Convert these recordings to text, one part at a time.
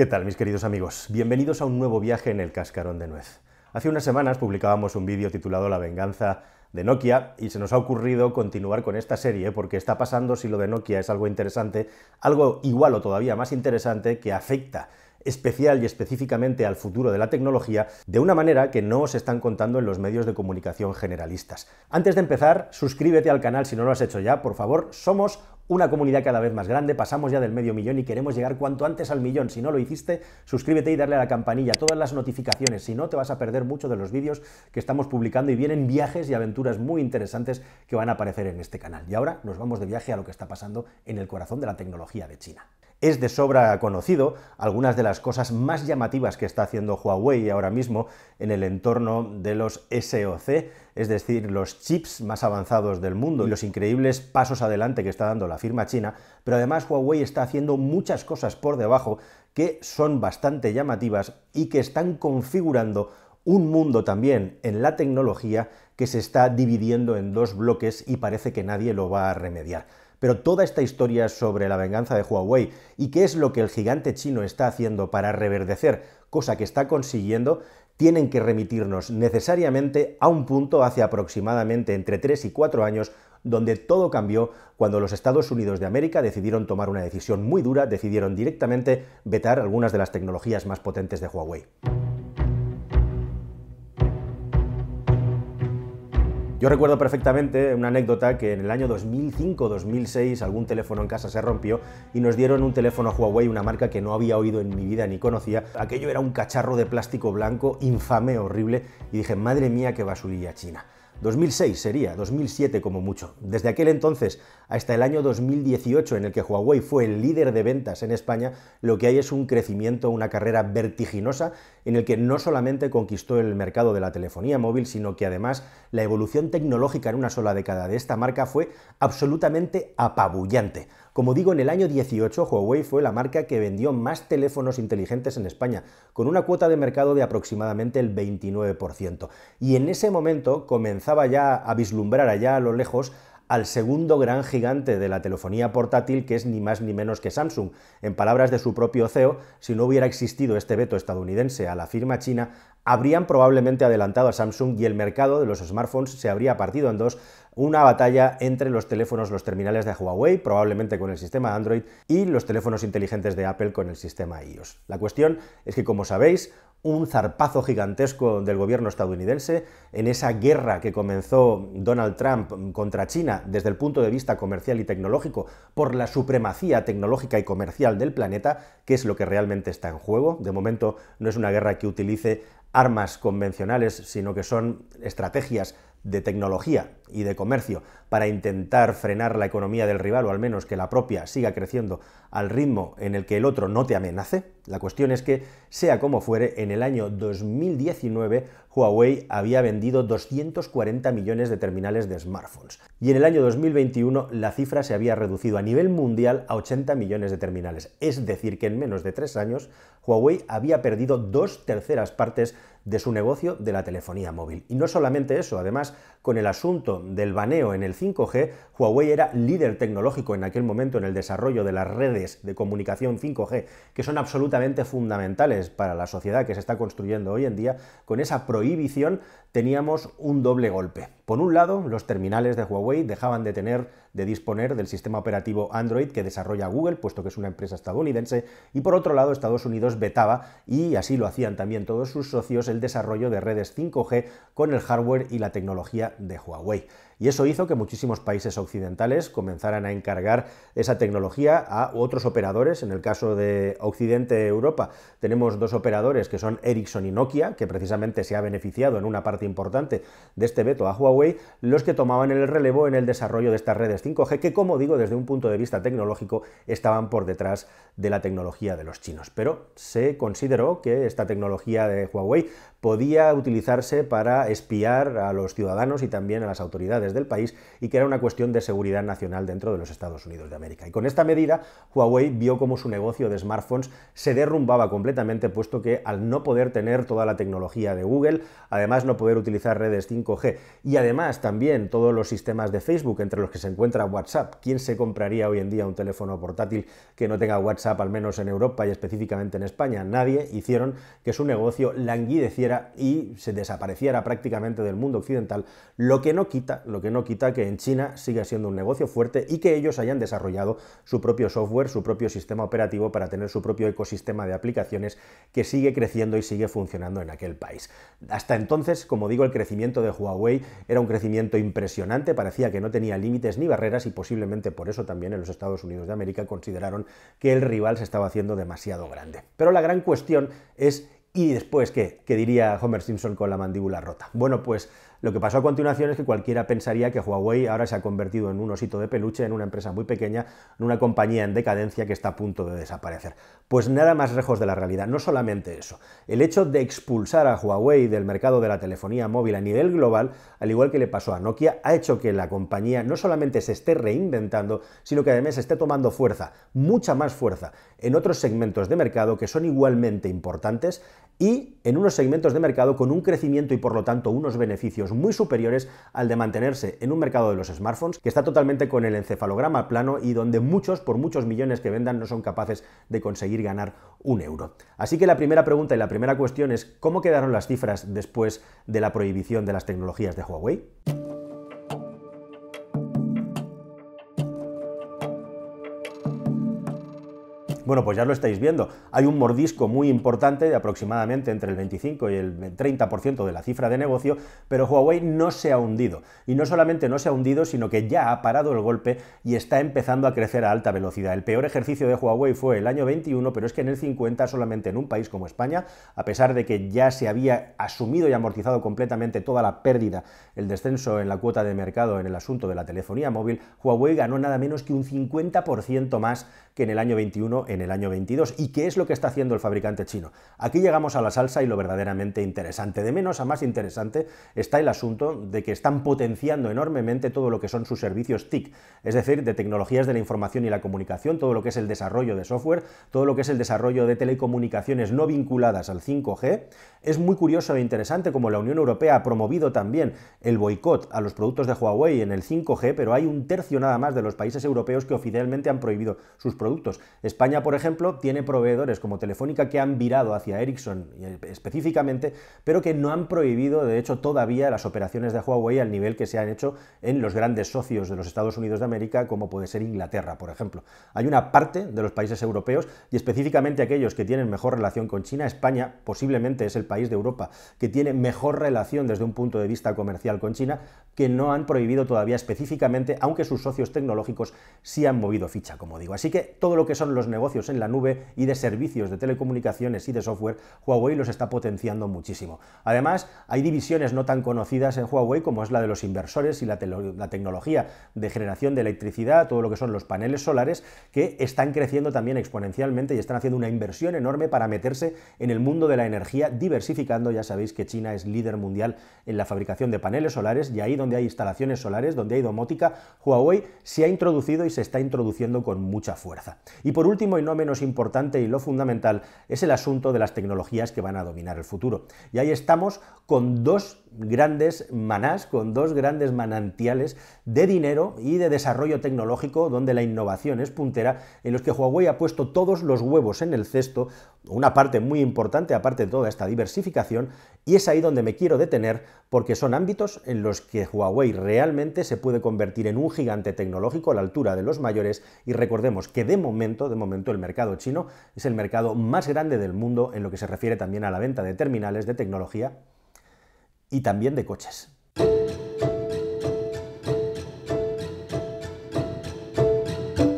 ¿Qué tal, mis queridos amigos? Bienvenidos a un nuevo viaje en el cascarón de nuez. Hace unas semanas publicábamos un vídeo titulado La venganza de Nokia y se nos ha ocurrido continuar con esta serie porque está pasando si lo de Nokia es algo interesante, algo igual o todavía más interesante que afecta especial y específicamente al futuro de la tecnología de una manera que no os están contando en los medios de comunicación generalistas. Antes de empezar, suscríbete al canal si no lo has hecho ya, por favor. Somos una comunidad cada vez más grande, pasamos ya del medio millón y queremos llegar cuanto antes al millón. Si no lo hiciste, suscríbete y darle a la campanilla, todas las notificaciones, si no te vas a perder mucho de los vídeos que estamos publicando y vienen viajes y aventuras muy interesantes que van a aparecer en este canal. Y ahora nos vamos de viaje a lo que está pasando en el corazón de la tecnología de China. Es de sobra conocido algunas de las cosas más llamativas que está haciendo Huawei ahora mismo en el entorno de los SOC, es decir, los chips más avanzados del mundo y los increíbles pasos adelante que está dando la firma china, pero además Huawei está haciendo muchas cosas por debajo que son bastante llamativas y que están configurando un mundo también en la tecnología que se está dividiendo en dos bloques y parece que nadie lo va a remediar. Pero toda esta historia sobre la venganza de Huawei y qué es lo que el gigante chino está haciendo para reverdecer, cosa que está consiguiendo, tienen que remitirnos necesariamente a un punto hace aproximadamente entre 3 y 4 años donde todo cambió cuando los Estados Unidos de América decidieron tomar una decisión muy dura, decidieron directamente vetar algunas de las tecnologías más potentes de Huawei. Yo recuerdo perfectamente una anécdota que en el año 2005-2006 algún teléfono en casa se rompió y nos dieron un teléfono Huawei, una marca que no había oído en mi vida ni conocía. Aquello era un cacharro de plástico blanco infame, horrible, y dije, madre mía, qué basurilla china. 2006 sería, 2007 como mucho. Desde aquel entonces hasta el año 2018 en el que Huawei fue el líder de ventas en España, lo que hay es un crecimiento, una carrera vertiginosa en el que no solamente conquistó el mercado de la telefonía móvil, sino que además la evolución tecnológica en una sola década de esta marca fue absolutamente apabullante. Como digo, en el año 18 Huawei fue la marca que vendió más teléfonos inteligentes en España, con una cuota de mercado de aproximadamente el 29%. Y en ese momento comenzaba ya a vislumbrar allá a lo lejos al segundo gran gigante de la telefonía portátil, que es ni más ni menos que Samsung. En palabras de su propio CEO, si no hubiera existido este veto estadounidense a la firma china, habrían probablemente adelantado a Samsung y el mercado de los smartphones se habría partido en dos una batalla entre los teléfonos, los terminales de Huawei, probablemente con el sistema Android, y los teléfonos inteligentes de Apple con el sistema iOS. La cuestión es que, como sabéis, un zarpazo gigantesco del gobierno estadounidense en esa guerra que comenzó Donald Trump contra China desde el punto de vista comercial y tecnológico por la supremacía tecnológica y comercial del planeta, que es lo que realmente está en juego. De momento no es una guerra que utilice armas convencionales, sino que son estrategias de tecnología y de comercio para intentar frenar la economía del rival o al menos que la propia siga creciendo al ritmo en el que el otro no te amenace? La cuestión es que, sea como fuere, en el año 2019 Huawei había vendido 240 millones de terminales de smartphones y en el año 2021 la cifra se había reducido a nivel mundial a 80 millones de terminales. Es decir, que en menos de tres años Huawei había perdido dos terceras partes de su negocio de la telefonía móvil. Y no solamente eso, además, con el asunto del baneo en el 5G, Huawei era líder tecnológico en aquel momento en el desarrollo de las redes de comunicación 5G, que son absolutamente fundamentales para la sociedad que se está construyendo hoy en día. Con esa prohibición teníamos un doble golpe. Por un lado, los terminales de Huawei dejaban de tener, de disponer del sistema operativo Android que desarrolla Google, puesto que es una empresa estadounidense, y por otro lado, Estados Unidos vetaba, y así lo hacían también todos sus socios, el desarrollo de redes 5G con el hardware y la tecnología de Huawei y eso hizo que muchísimos países occidentales comenzaran a encargar esa tecnología a otros operadores. En el caso de Occidente Europa tenemos dos operadores que son Ericsson y Nokia, que precisamente se ha beneficiado en una parte importante de este veto a Huawei, los que tomaban el relevo en el desarrollo de estas redes 5G, que como digo desde un punto de vista tecnológico estaban por detrás de la tecnología de los chinos. Pero se consideró que esta tecnología de Huawei podía utilizarse para espiar a los ciudadanos y también a las autoridades del país y que era una cuestión de seguridad nacional dentro de los Estados Unidos de América. Y con esta medida, Huawei vio cómo su negocio de smartphones se derrumbaba completamente, puesto que al no poder tener toda la tecnología de Google, además no poder utilizar redes 5G y además también todos los sistemas de Facebook, entre los que se encuentra WhatsApp, ¿quién se compraría hoy en día un teléfono portátil que no tenga WhatsApp, al menos en Europa y específicamente en España? Nadie hicieron que su negocio languideciera y se desapareciera prácticamente del mundo occidental, lo que no quita, lo que no quita que en China siga siendo un negocio fuerte y que ellos hayan desarrollado su propio software, su propio sistema operativo para tener su propio ecosistema de aplicaciones que sigue creciendo y sigue funcionando en aquel país. Hasta entonces, como digo, el crecimiento de Huawei era un crecimiento impresionante, parecía que no tenía límites ni barreras y posiblemente por eso también en los Estados Unidos de América consideraron que el rival se estaba haciendo demasiado grande. Pero la gran cuestión es ¿Y después qué? ¿Qué diría Homer Simpson con la mandíbula rota? Bueno, pues lo que pasó a continuación es que cualquiera pensaría que Huawei ahora se ha convertido en un osito de peluche, en una empresa muy pequeña, en una compañía en decadencia que está a punto de desaparecer. Pues nada más lejos de la realidad. No solamente eso. El hecho de expulsar a Huawei del mercado de la telefonía móvil a nivel global, al igual que le pasó a Nokia, ha hecho que la compañía no solamente se esté reinventando, sino que además esté tomando fuerza, mucha más fuerza, en otros segmentos de mercado que son igualmente importantes y en unos segmentos de mercado con un crecimiento y por lo tanto unos beneficios muy superiores al de mantenerse en un mercado de los smartphones que está totalmente con el encefalograma plano y donde muchos, por muchos millones que vendan, no son capaces de conseguir ganar un euro. Así que la primera pregunta y la primera cuestión es, ¿cómo quedaron las cifras después de la prohibición de las tecnologías de Huawei? Bueno, pues ya lo estáis viendo. Hay un mordisco muy importante de aproximadamente entre el 25 y el 30% de la cifra de negocio, pero Huawei no se ha hundido. Y no solamente no se ha hundido, sino que ya ha parado el golpe y está empezando a crecer a alta velocidad. El peor ejercicio de Huawei fue el año 21, pero es que en el 50 solamente en un país como España, a pesar de que ya se había asumido y amortizado completamente toda la pérdida, el descenso en la cuota de mercado en el asunto de la telefonía móvil, Huawei ganó nada menos que un 50% más que en el año 21 en el año 22 y qué es lo que está haciendo el fabricante chino. Aquí llegamos a la salsa y lo verdaderamente interesante. De menos a más interesante está el asunto de que están potenciando enormemente todo lo que son sus servicios TIC, es decir, de tecnologías de la información y la comunicación, todo lo que es el desarrollo de software, todo lo que es el desarrollo de telecomunicaciones no vinculadas al 5G. Es muy curioso e interesante como la Unión Europea ha promovido también el boicot a los productos de Huawei en el 5G, pero hay un tercio nada más de los países europeos que oficialmente han prohibido sus productos. España, por por ejemplo, tiene proveedores como Telefónica que han virado hacia Ericsson eh, específicamente, pero que no han prohibido, de hecho, todavía las operaciones de Huawei al nivel que se han hecho en los grandes socios de los Estados Unidos de América, como puede ser Inglaterra, por ejemplo. Hay una parte de los países europeos, y específicamente aquellos que tienen mejor relación con China, España posiblemente es el país de Europa que tiene mejor relación desde un punto de vista comercial con China, que no han prohibido todavía específicamente, aunque sus socios tecnológicos sí han movido ficha, como digo. Así que todo lo que son los negocios en la nube y de servicios de telecomunicaciones y de software, Huawei los está potenciando muchísimo. Además, hay divisiones no tan conocidas en Huawei como es la de los inversores y la tecnología de generación de electricidad, todo lo que son los paneles solares, que están creciendo también exponencialmente y están haciendo una inversión enorme para meterse en el mundo de la energía diversificando. Ya sabéis que China es líder mundial en la fabricación de paneles solares y ahí donde hay instalaciones solares, donde hay domótica, Huawei se ha introducido y se está introduciendo con mucha fuerza. Y por último, no menos importante y lo fundamental es el asunto de las tecnologías que van a dominar el futuro. Y ahí estamos con dos grandes manás, con dos grandes manantiales de dinero y de desarrollo tecnológico donde la innovación es puntera, en los que Huawei ha puesto todos los huevos en el cesto, una parte muy importante aparte de toda esta diversificación, y es ahí donde me quiero detener porque son ámbitos en los que Huawei realmente se puede convertir en un gigante tecnológico a la altura de los mayores y recordemos que de momento, de momento el mercado chino es el mercado más grande del mundo en lo que se refiere también a la venta de terminales de tecnología y también de coches.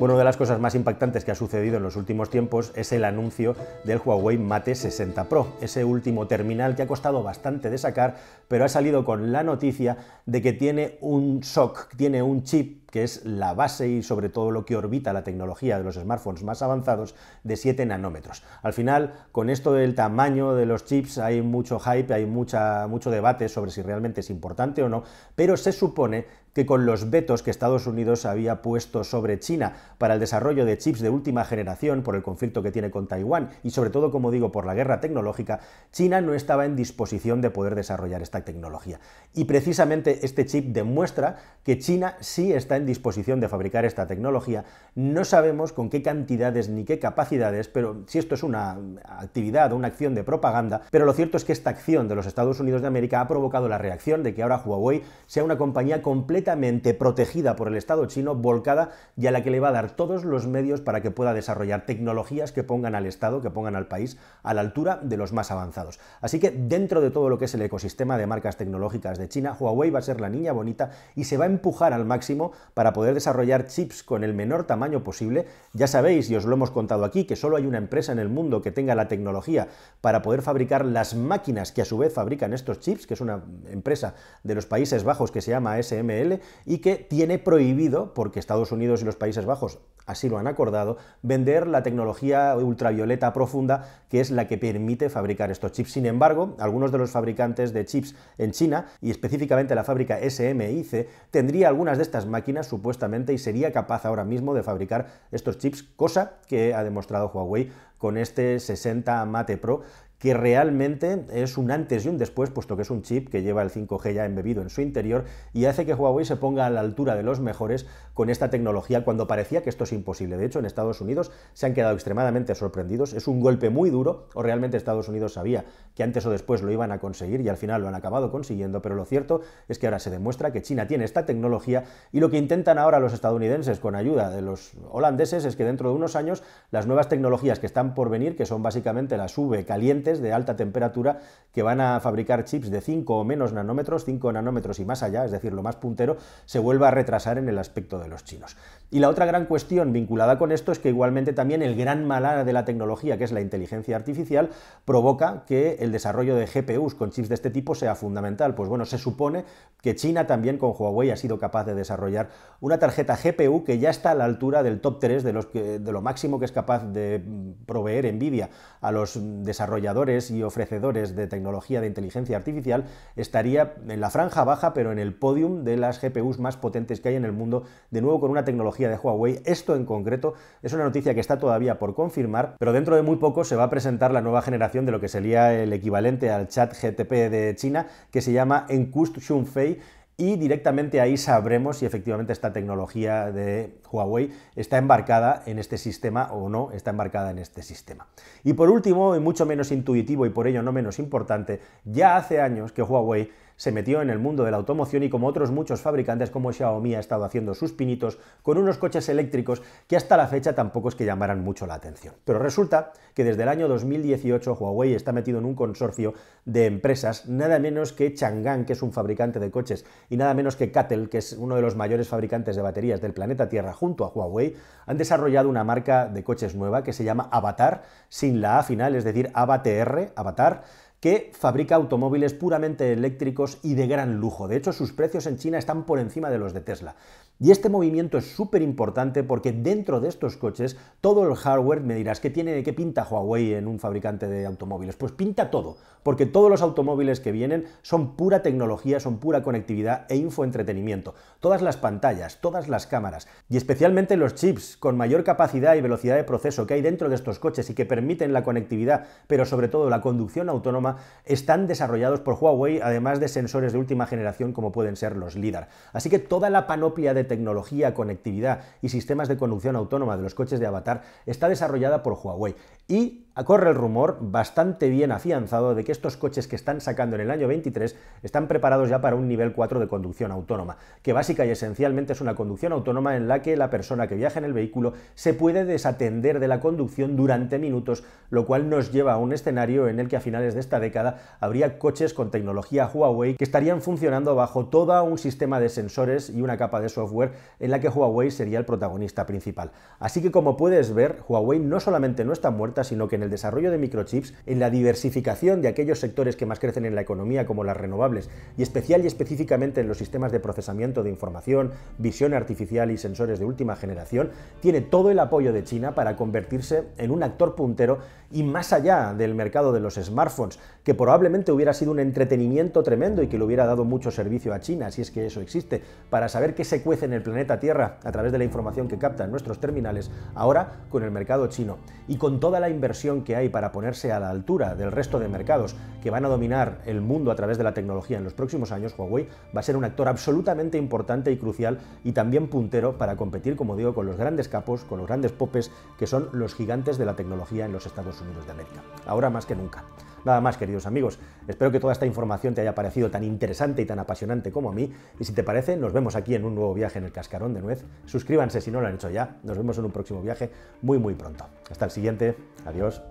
una de las cosas más impactantes que ha sucedido en los últimos tiempos es el anuncio del Huawei Mate 60 Pro, ese último terminal que ha costado bastante de sacar, pero ha salido con la noticia de que tiene un SOC, tiene un chip que es la base y sobre todo lo que orbita la tecnología de los smartphones más avanzados, de 7 nanómetros. Al final, con esto del tamaño de los chips hay mucho hype, hay mucha, mucho debate sobre si realmente es importante o no, pero se supone que con los vetos que Estados Unidos había puesto sobre China para el desarrollo de chips de última generación por el conflicto que tiene con Taiwán y sobre todo, como digo, por la guerra tecnológica, China no estaba en disposición de poder desarrollar esta tecnología. Y precisamente este chip demuestra que China sí está disposición de fabricar esta tecnología. No sabemos con qué cantidades ni qué capacidades, pero si esto es una actividad o una acción de propaganda, pero lo cierto es que esta acción de los Estados Unidos de América ha provocado la reacción de que ahora Huawei sea una compañía completamente protegida por el Estado chino, volcada y a la que le va a dar todos los medios para que pueda desarrollar tecnologías que pongan al Estado, que pongan al país a la altura de los más avanzados. Así que dentro de todo lo que es el ecosistema de marcas tecnológicas de China, Huawei va a ser la niña bonita y se va a empujar al máximo para poder desarrollar chips con el menor tamaño posible. Ya sabéis, y os lo hemos contado aquí, que solo hay una empresa en el mundo que tenga la tecnología para poder fabricar las máquinas que a su vez fabrican estos chips, que es una empresa de los Países Bajos que se llama SML y que tiene prohibido, porque Estados Unidos y los Países Bajos así lo han acordado, vender la tecnología ultravioleta profunda que es la que permite fabricar estos chips. Sin embargo, algunos de los fabricantes de chips en China, y específicamente la fábrica SMIC, tendría algunas de estas máquinas supuestamente y sería capaz ahora mismo de fabricar estos chips, cosa que ha demostrado Huawei con este 60 Mate Pro que realmente es un antes y un después, puesto que es un chip que lleva el 5G ya embebido en su interior y hace que Huawei se ponga a la altura de los mejores con esta tecnología cuando parecía que esto es imposible. De hecho, en Estados Unidos se han quedado extremadamente sorprendidos. Es un golpe muy duro, o realmente Estados Unidos sabía que antes o después lo iban a conseguir y al final lo han acabado consiguiendo, pero lo cierto es que ahora se demuestra que China tiene esta tecnología y lo que intentan ahora los estadounidenses con ayuda de los holandeses es que dentro de unos años las nuevas tecnologías que están por venir, que son básicamente la sube calientes, de alta temperatura que van a fabricar chips de 5 o menos nanómetros, 5 nanómetros y más allá, es decir, lo más puntero, se vuelva a retrasar en el aspecto de los chinos. Y la otra gran cuestión vinculada con esto es que igualmente también el gran malar de la tecnología, que es la inteligencia artificial, provoca que el desarrollo de GPUs con chips de este tipo sea fundamental. Pues bueno, se supone que China también con Huawei ha sido capaz de desarrollar una tarjeta GPU que ya está a la altura del top 3 de, los de lo máximo que es capaz de mm, proveer Nvidia a los desarrolladores y ofrecedores de tecnología de inteligencia artificial estaría en la franja baja, pero en el podium de las GPUs más potentes que hay en el mundo, de nuevo con una tecnología de Huawei. Esto en concreto es una noticia que está todavía por confirmar, pero dentro de muy poco se va a presentar la nueva generación de lo que sería el equivalente al chat GTP de China, que se llama Encust Xunfei y directamente ahí sabremos si efectivamente esta tecnología de Huawei está embarcada en este sistema o no está embarcada en este sistema. Y por último, y mucho menos intuitivo y por ello no menos importante, ya hace años que Huawei se metió en el mundo de la automoción y como otros muchos fabricantes como Xiaomi ha estado haciendo sus pinitos con unos coches eléctricos que hasta la fecha tampoco es que llamaran mucho la atención. Pero resulta que desde el año 2018 Huawei está metido en un consorcio de empresas, nada menos que Chang'an, que es un fabricante de coches, y nada menos que Cattle que es uno de los mayores fabricantes de baterías del planeta Tierra, junto a Huawei, han desarrollado una marca de coches nueva que se llama Avatar, sin la A final, es decir, Avatar, Avatar que fabrica automóviles puramente eléctricos y de gran lujo. De hecho, sus precios en China están por encima de los de Tesla. Y este movimiento es súper importante porque dentro de estos coches, todo el hardware, me dirás, ¿qué, tiene, ¿qué pinta Huawei en un fabricante de automóviles? Pues pinta todo, porque todos los automóviles que vienen son pura tecnología, son pura conectividad e infoentretenimiento. Todas las pantallas, todas las cámaras y especialmente los chips con mayor capacidad y velocidad de proceso que hay dentro de estos coches y que permiten la conectividad, pero sobre todo la conducción autónoma, están desarrollados por Huawei, además de sensores de última generación como pueden ser los LIDAR. Así que toda la panoplia de tecnología, conectividad y sistemas de conducción autónoma de los coches de Avatar está desarrollada por Huawei y corre el rumor bastante bien afianzado de que estos coches que están sacando en el año 23 están preparados ya para un nivel 4 de conducción autónoma, que básica y esencialmente es una conducción autónoma en la que la persona que viaja en el vehículo se puede desatender de la conducción durante minutos, lo cual nos lleva a un escenario en el que a finales de esta década habría coches con tecnología Huawei que estarían funcionando bajo todo un sistema de sensores y una capa de software en la que Huawei sería el protagonista principal. Así que como puedes ver, Huawei no solamente no está muerta, sino que en el desarrollo de microchips, en la diversificación de aquellos sectores que más crecen en la economía, como las renovables, y especial y específicamente en los sistemas de procesamiento de información, visión artificial y sensores de última generación, tiene todo el apoyo de China para convertirse en un actor puntero y más allá del mercado de los smartphones, que probablemente hubiera sido un entretenimiento tremendo y que le hubiera dado mucho servicio a China, si es que eso existe, para saber qué se cuece en el planeta Tierra a través de la información que captan nuestros terminales, ahora con el mercado chino y con toda la inversión que hay para ponerse a la altura del resto de mercados que van a dominar el mundo a través de la tecnología en los próximos años, Huawei va a ser un actor absolutamente importante y crucial y también puntero para competir, como digo, con los grandes capos, con los grandes popes, que son los gigantes de la tecnología en los Estados Unidos de América. Ahora más que nunca. Nada más, queridos amigos, espero que toda esta información te haya parecido tan interesante y tan apasionante como a mí, y si te parece, nos vemos aquí en un nuevo viaje en el cascarón de nuez. Suscríbanse si no lo han hecho ya, nos vemos en un próximo viaje muy muy pronto. Hasta el siguiente, adiós.